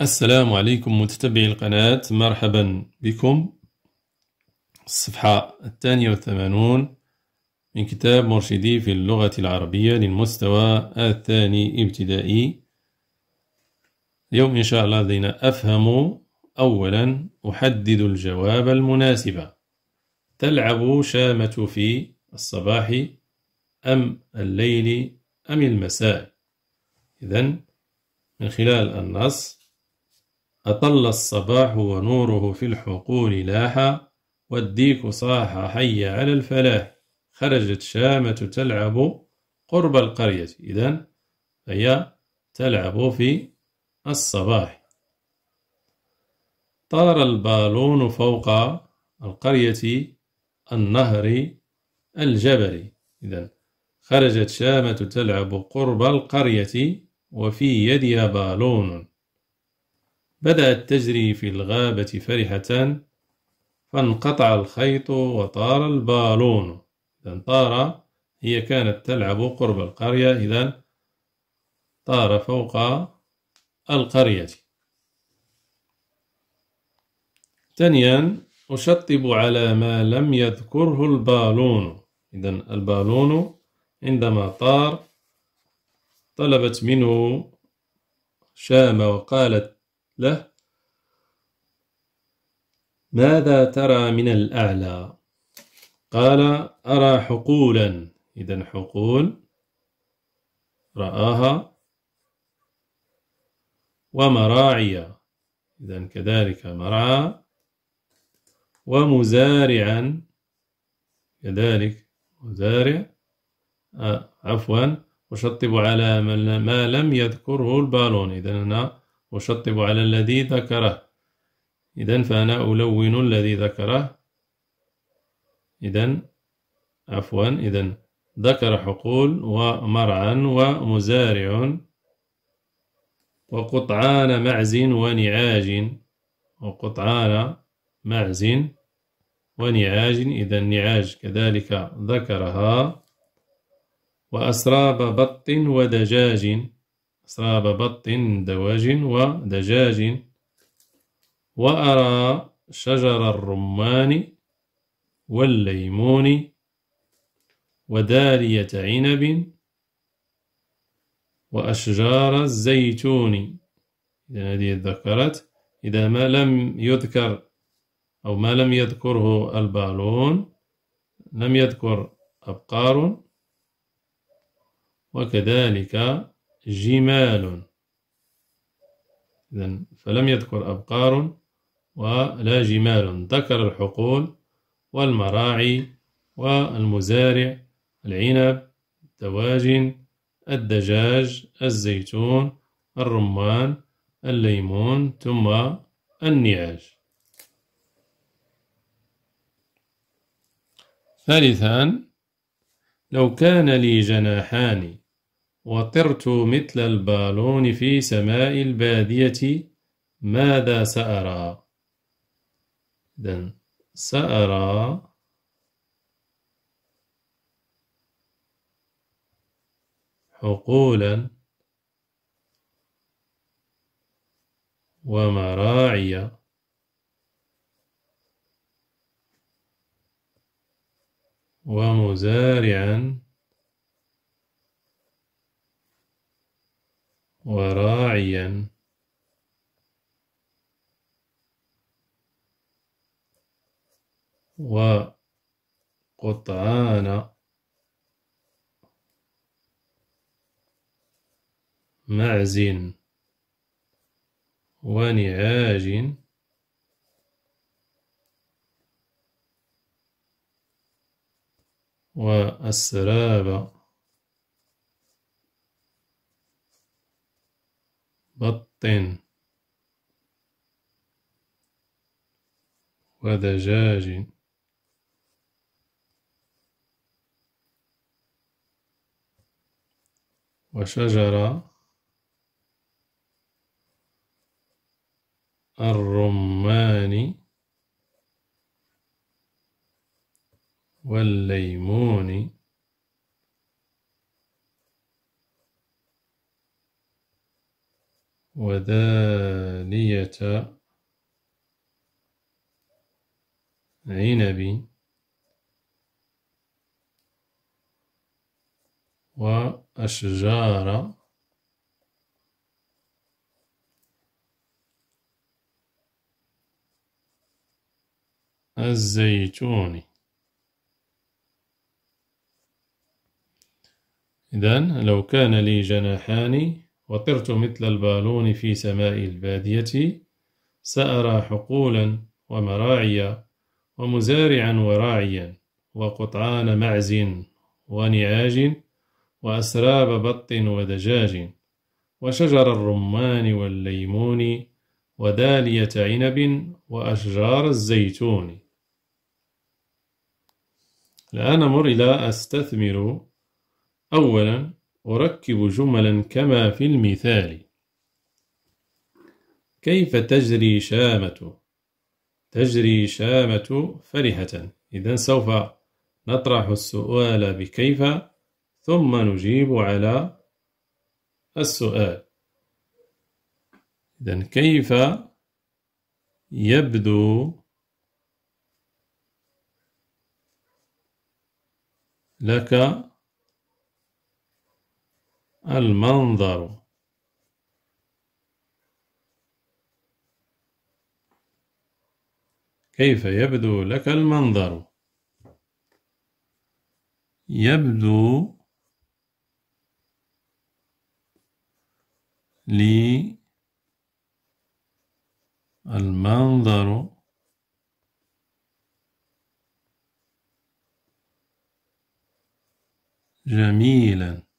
السلام عليكم متتبعي القناة مرحبا بكم الصفحة الثانية والثمانون من كتاب مرشدي في اللغة العربية للمستوى الثاني ابتدائي اليوم إن شاء الله لدينا أفهم أولا أحدد الجواب المناسب تلعب شامة في الصباح أم الليل أم المساء إذا من خلال النص أطل الصباح ونوره في الحقول لاح والديك صاح حي على الفلاح خرجت شامة تلعب قرب القرية إذا هي تلعب في الصباح طار البالون فوق القرية النهر الجبلي إذا خرجت شامة تلعب قرب القرية وفي يدها بالون بدأت تجري في الغابة فرحة فانقطع الخيط وطار البالون إذن طار هي كانت تلعب قرب القرية إذا طار فوق القرية ثانيا أشطب على ما لم يذكره البالون إذا البالون عندما طار طلبت منه شام وقالت له ماذا ترى من الأعلى؟ قال أرى حقولا إذا حقول رآها ومراعي إذا كذلك مرعى ومزارعا كذلك مزارع آه عفوا أشطب على ما لم يذكره البالون إذا هنا وشطب على الذي ذكره إذا فأنا ألون الذي ذكره إذا عفوا إذا ذكر حقول ومرعا ومزارع وقطعان معز ونعاج وقطعان معز ونعاج إذا النعاج كذلك ذكرها وأسراب بط ودجاج صاب بط دواج ودجاج وأرى شجر الرمان والليمون ودارية عنب وأشجار الزيتون إذا هذه ذكرت إذا ما لم يذكر أو ما لم يذكره البالون لم يذكر أبقار وكذلك جمال إذن فلم يذكر أبقار ولا جمال ذكر الحقول والمراعي والمزارع العنب الدواجن الدجاج الزيتون الرمان الليمون ثم النعاج ثالثا لو كان لي جناحان وطرت مثل البالون في سماء البادية ماذا سأرى؟ إذن سأرى حقولا ومراعي ومزارعا وراعيا وقطعان معز ونعاج وأسراب بطن ودجاج وشجرة الرمان والليمون ودانية عنب وأشجار الزيتون إذن لو كان لي جناحان وطرت مثل البالون في سماء البادية سأرى حقولا ومراعيا ومزارعا وراعيا وقطعان معز ونعاج وأسراب بط ودجاج وشجر الرمان والليمون ودالية عنب وأشجار الزيتون الآن مر إلى أستثمر أولا أركب جملا كما في المثال كيف تجري شامة تجري شامة فرحة إذا سوف نطرح السؤال بكيف ثم نجيب على السؤال إذا كيف يبدو لك المنظر كيف يبدو لك المنظر يبدو لي المنظر جميلاً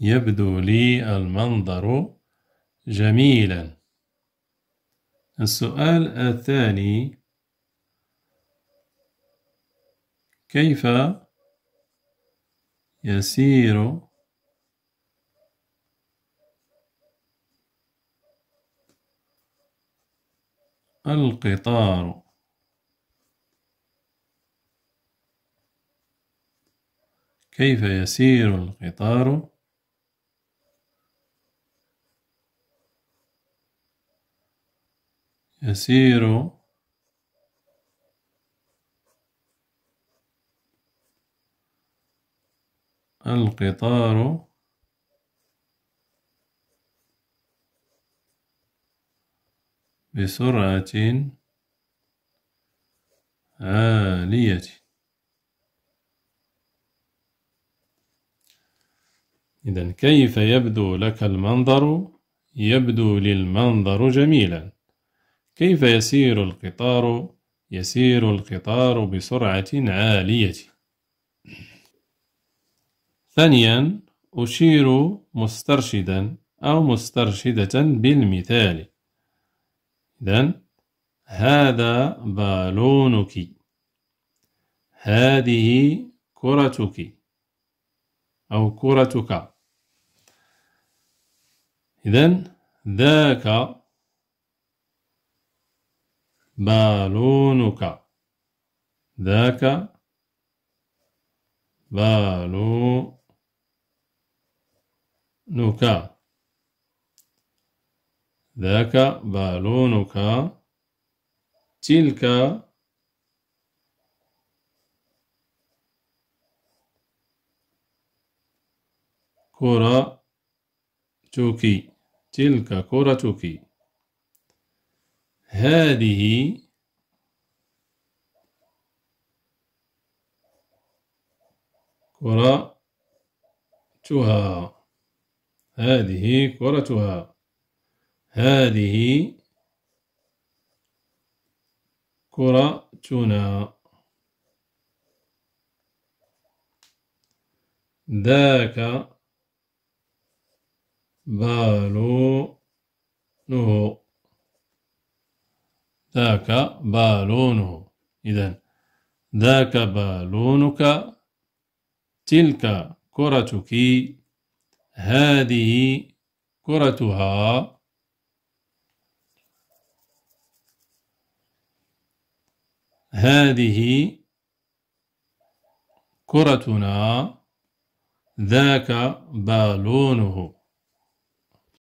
يبدو لي المنظر جميلا السؤال الثاني كيف يسير القطار كيف يسير القطار يسير القطار بسرعة عالية إذا كيف يبدو لك المنظر؟ يبدو للمنظر جميلا كيف يسير القطار؟ يسير القطار بسرعة عالية. ثانيا أشير مسترشدا أو مسترشدة بالمثال إذا هذا بالونك هذه كرتك أو كرتك إذا ذاك بالونك ذاك بالونك ذاك بالونك تلك كرة توكي تلك كرة توكي هذه كرتها هذه كرتها هذه كرتنا ذاك بالونه ذاك بالونه إذا ذاك بالونك تلك كرتك هذه كرتها هذه كرتنا ذاك بالونه